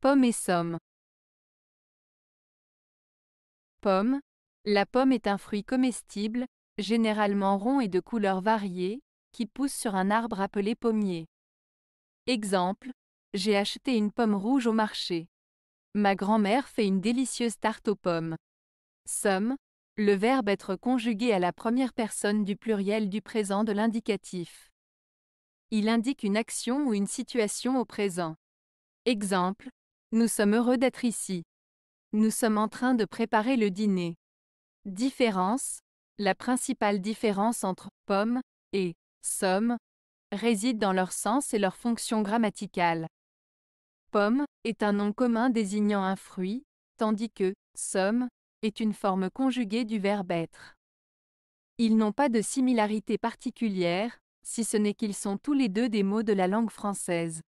Pomme et somme. Pomme. La pomme est un fruit comestible, généralement rond et de couleur variées, qui pousse sur un arbre appelé pommier. Exemple. J'ai acheté une pomme rouge au marché. Ma grand-mère fait une délicieuse tarte aux pommes. Somme. Le verbe être conjugué à la première personne du pluriel du présent de l'indicatif. Il indique une action ou une situation au présent. Exemple, nous sommes heureux d'être ici. Nous sommes en train de préparer le dîner. Différence La principale différence entre pomme et somme réside dans leur sens et leur fonction grammaticale. Pomme est un nom commun désignant un fruit, tandis que somme est une forme conjuguée du verbe être. Ils n'ont pas de similarité particulière, si ce n'est qu'ils sont tous les deux des mots de la langue française.